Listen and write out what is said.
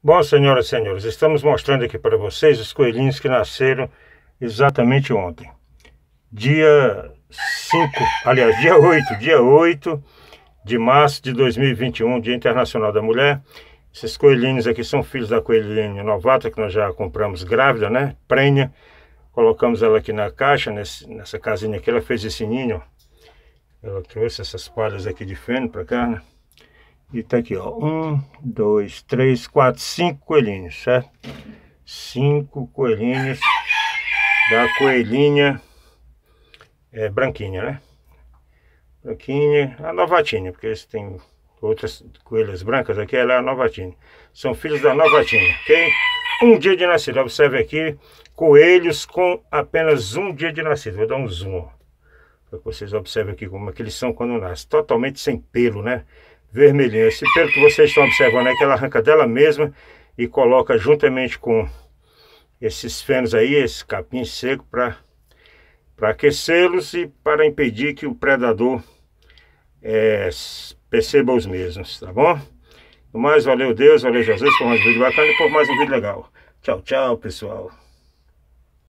Bom, senhoras e senhores, estamos mostrando aqui para vocês os coelhinhos que nasceram exatamente ontem. Dia 5, aliás, dia 8, dia 8 de março de 2021, Dia Internacional da Mulher. Esses coelhinhos aqui são filhos da coelhinha novata, que nós já compramos grávida, né? Prenha. Colocamos ela aqui na caixa, nesse, nessa casinha aqui. Ela fez esse ninho, ó. Ela trouxe essas palhas aqui de feno para cá, né? E tá aqui, ó. Um, dois, três, quatro, cinco coelhinhos, certo? Cinco coelhinhos da coelhinha é, branquinha, né? Branquinha, a novatinha, porque esse tem outras coelhas brancas aqui, ela é a novatinha. São filhos da novatinha, ok? Um dia de nascido. Observe aqui, coelhos com apenas um dia de nascido. Vou dar um zoom, ó. Para que vocês observem aqui como é que eles são quando nascem. Totalmente sem pelo, né? vermelhinha. Esse pelo que vocês estão observando é que ela arranca dela mesma e coloca juntamente com esses fenos aí, esse capim seco para aquecê-los e para impedir que o predador é, perceba os mesmos, tá bom? No mais, valeu Deus, valeu Jesus por mais um vídeo bacana e por mais um vídeo legal. Tchau, tchau, pessoal.